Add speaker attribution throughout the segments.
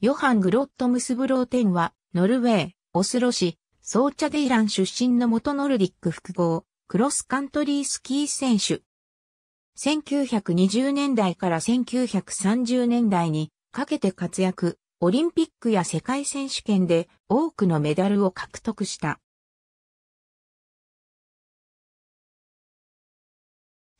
Speaker 1: ヨハン・グロットムスブローテン
Speaker 2: は、ノルウェー、オスロ市、ソーチャデイラン出身の元ノルディック複合、クロスカントリースキー選手。1920年代から1930年代にかけて活躍、オリンピックや世界選手権で多くのメダルを獲得した。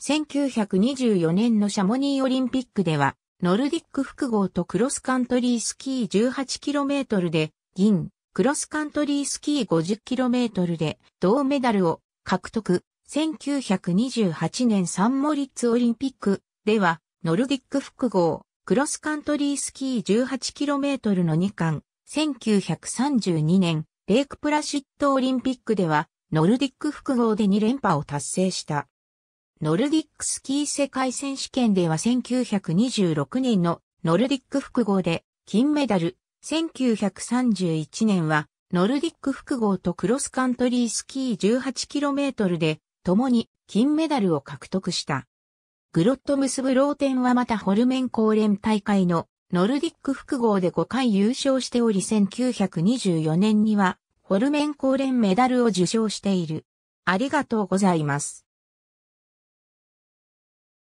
Speaker 2: 1924年のシャモニーオリンピックではノルディック複合とクロスカントリースキー 18km で銀、クロスカントリースキー 50km で銅メダルを獲得。1928年サンモリッツオリンピックではノルディック複合、クロスカントリースキー 18km の2冠。1932年、レイクプラシットオリンピックでは、ノルディック複合で2連覇を達成した。ノルディックスキー世界選手権では1926年のノルディック複合で金メダル、1931年はノルディック複合とクロスカントリースキー 18km で共に金メダルを獲得した。グロットムスブローテンはまたホルメン高連大会のノルディック複合で5回優勝しており1924年にはホルメン高連メダルを受賞している。ありがとうご
Speaker 1: ざいます。